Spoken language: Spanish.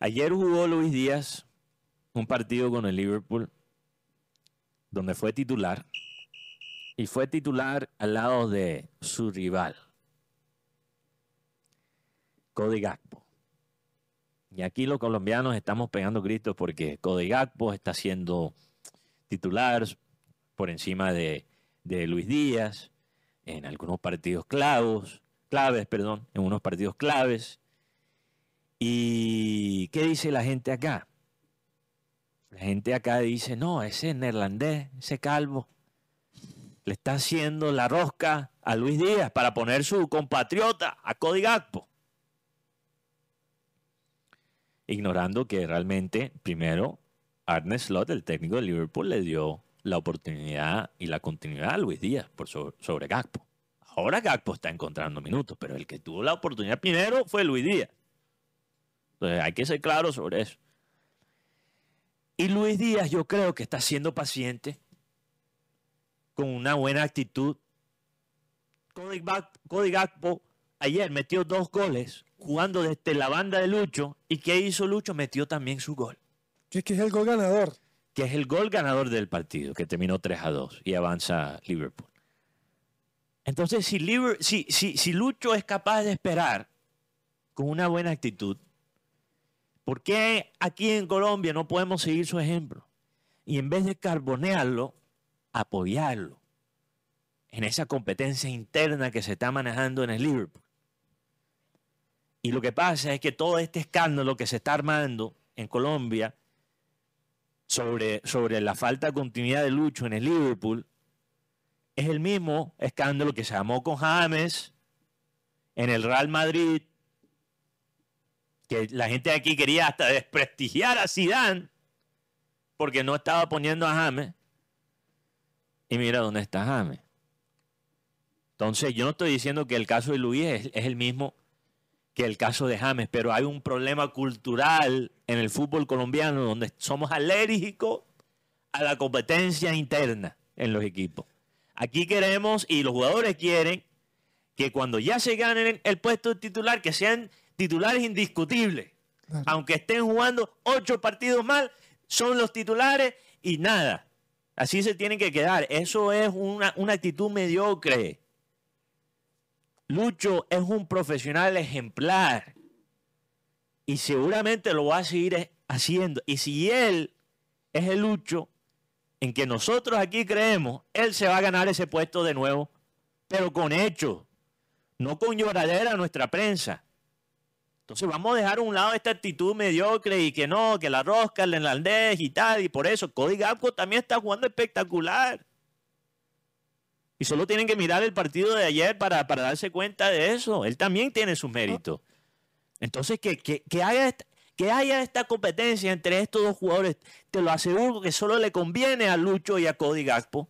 Ayer jugó Luis Díaz un partido con el Liverpool donde fue titular y fue titular al lado de su rival, Cody Gakpo. Y aquí los colombianos estamos pegando gritos porque Cody Gakpo está siendo titular por encima de, de Luis Díaz en algunos partidos clavos, claves, perdón, en unos partidos claves. ¿Y qué dice la gente acá? La gente acá dice, no, ese neerlandés, ese calvo, le está haciendo la rosca a Luis Díaz para poner su compatriota a Cody Gakpo. Ignorando que realmente, primero, Arne Slot, el técnico de Liverpool, le dio la oportunidad y la continuidad a Luis Díaz por sobre, sobre Gakpo. Ahora Gakpo está encontrando minutos, pero el que tuvo la oportunidad primero fue Luis Díaz. Entonces hay que ser claro sobre eso. Y Luis Díaz yo creo que está siendo paciente, con una buena actitud. Cody Gakpo ayer metió dos goles jugando desde la banda de Lucho. ¿Y qué hizo Lucho? Metió también su gol. Que, es el gol ganador. Que es el gol ganador del partido, que terminó 3 a 2 y avanza Liverpool. Entonces, si, si, si Lucho es capaz de esperar con una buena actitud, ¿Por qué aquí en Colombia no podemos seguir su ejemplo? Y en vez de carbonearlo, apoyarlo en esa competencia interna que se está manejando en el Liverpool. Y lo que pasa es que todo este escándalo que se está armando en Colombia sobre, sobre la falta de continuidad de Lucho en el Liverpool es el mismo escándalo que se armó con James en el Real Madrid que la gente de aquí quería hasta desprestigiar a Zidane porque no estaba poniendo a James. Y mira dónde está James. Entonces, yo no estoy diciendo que el caso de Luis es, es el mismo que el caso de James, pero hay un problema cultural en el fútbol colombiano donde somos alérgicos a la competencia interna en los equipos. Aquí queremos y los jugadores quieren que cuando ya se ganen el puesto titular, que sean titulares indiscutibles. Aunque estén jugando ocho partidos mal, son los titulares y nada. Así se tienen que quedar. Eso es una, una actitud mediocre. Lucho es un profesional ejemplar y seguramente lo va a seguir haciendo. Y si él es el Lucho en que nosotros aquí creemos, él se va a ganar ese puesto de nuevo, pero con hechos, no con lloradera a nuestra prensa. Entonces vamos a dejar a un lado esta actitud mediocre y que no, que la rosca, el enlandés y tal, y por eso Cody Gapco también está jugando espectacular. Y solo tienen que mirar el partido de ayer para, para darse cuenta de eso. Él también tiene sus méritos. Entonces, que, haya esta, que haya esta competencia entre estos dos jugadores, te lo aseguro que solo le conviene a Lucho y a Cody Gaspo.